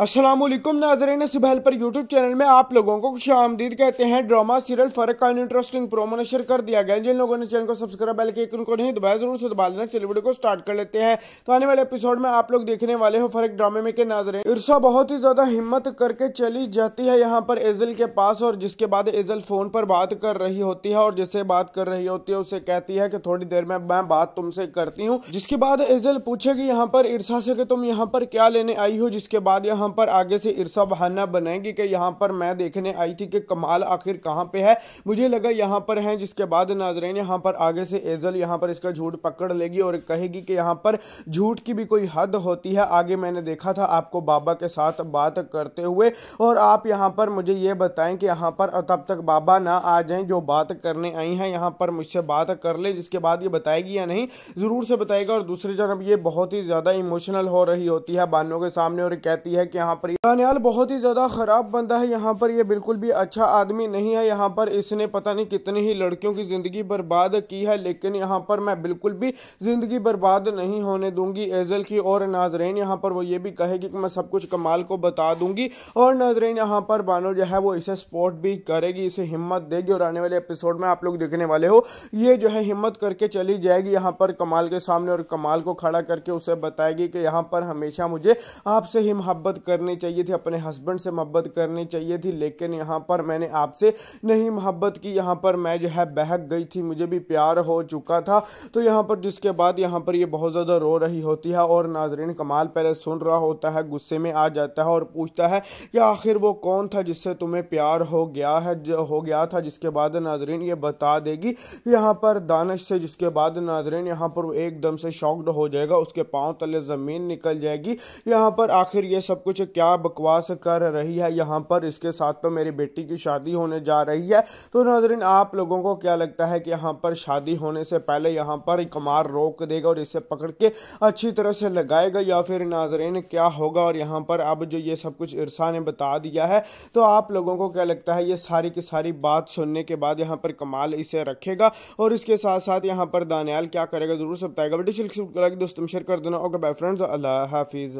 असलम नाजरन सुबहल पर YouTube channel में आप लोगों को खुश आमदीद कहते हैं ड्रामा सीरियल फर्क का इंटरेस्टिंग प्रोमो नशर कर दिया गया जिन लोगों ने चैनल को सब्सक्राइब बैल के उनको नहीं दबाया जरूर से दबा लेना चलिए वीडियो को स्टार्ट कर लेते हैं तो आने वाले एपिसोड में आप लोग देखने वाले हो फर्क ड्रामे में के नाजरें इरसा बहुत ही ज्यादा हिम्मत करके चली जाती है यहाँ पर एजल के पास और जिसके बाद एजल फोन पर बात कर रही होती है और जिससे बात कर रही होती है उसे कहती है कि थोड़ी देर में मैं बात तुमसे करती हूँ जिसके बाद एजल पूछेगी यहाँ पर इरसा से कि तुम यहाँ पर क्या लेने आई हो जिसके बाद यहाँ यहाँ पर आगे से इरसा बहाना बनाएंगे कि यहाँ पर मैं देखने आई थी कि कमाल आखिर कहाँ पे है मुझे लगा यहाँ पर है जिसके बाद नाजरेन यहाँ पर आगे से एजल यहाँ पर इसका झूठ पकड़ लेगी और कहेगी कि यहाँ पर झूठ की भी कोई हद होती है आगे मैंने देखा था आपको बाबा के साथ बात करते हुए और आप यहाँ पर मुझे ये बताएं कि यहाँ पर तब तक बाबा ना आ जाए जो बात करने आई हैं यहाँ पर मुझसे बात कर ले जिसके बाद ये बताएगी या नहीं ज़रूर से बताएगा और दूसरी तरफ ये बहुत ही ज़्यादा इमोशनल हो रही होती है बानों के सामने और कहती है कि यहाँ पर दानियाल बहुत ही ज़्यादा ख़राब बंदा है यहाँ पर ये बिल्कुल भी अच्छा आदमी नहीं है यहाँ पर इसने पता नहीं कितनी ही लड़कियों की ज़िंदगी बर्बाद की है लेकिन यहाँ पर मैं बिल्कुल भी ज़िंदगी बर्बाद नहीं होने दूंगी एजल की और नाजरेन यहाँ पर वो ये भी कहेगी कि मैं सब कुछ कमाल को बता दूंगी और नाजरेन यहाँ पर बानो जो है वो इसे सपोर्ट भी करेगी इसे हिम्मत देगी और आने वाले एपिसोड में आप लोग देखने वाले हो ये जो है हिम्मत करके चली जाएगी यहाँ पर कमाल के सामने और कमाल को खड़ा करके उसे बताएगी कि यहाँ पर हमेशा मुझे आपसे ही मोहब्बत करनी चाहिए थी अपने हस्बैंड से मोहब्बत करनी चाहिए थी लेकिन यहाँ पर मैंने आपसे नहीं मोहब्बत की यहाँ पर मैं जो है बहक गई थी मुझे भी प्यार हो चुका था तो यहाँ पर जिसके बाद यहाँ पर ये बहुत ज़्यादा रो रही होती है और नाजरीन कमाल पहले सुन रहा होता है गुस्से में आ जाता है और पूछता है कि आखिर वो कौन था जिससे तुम्हें प्यार हो गया है हो गया था जिसके बाद नाजरीन ये बता देगी यहाँ पर दानश से जिसके बाद नाजरीन यहाँ पर वो एकदम से शॉक्ड हो जाएगा उसके पाँव तले ज़मीन निकल जाएगी यहाँ पर आखिर ये सब कुछ कुछ क्या बकवास कर रही है यहाँ पर इसके साथ तो मेरी बेटी की शादी होने जा रही है तो नाजरीन आप लोगों को क्या लगता है कि यहाँ पर शादी होने से पहले यहाँ पर कमार रोक देगा और इसे पकड़ के अच्छी तरह से लगाएगा या फिर नाजरीन क्या होगा और यहाँ पर अब जो ये सब कुछ इरसा ने बता दिया है तो आप लोगों को क्या लगता है ये सारी की सारी बात सुनने के बाद यहाँ पर कमाल इसे रखेगा और इसके साथ साथ यहाँ पर दानियाल क्या करेगा जरूर सब बताएगा बेटी दोस्तों शेयर कर देना ओके बाय फ्रेंड्स अल्लाह हाफिज़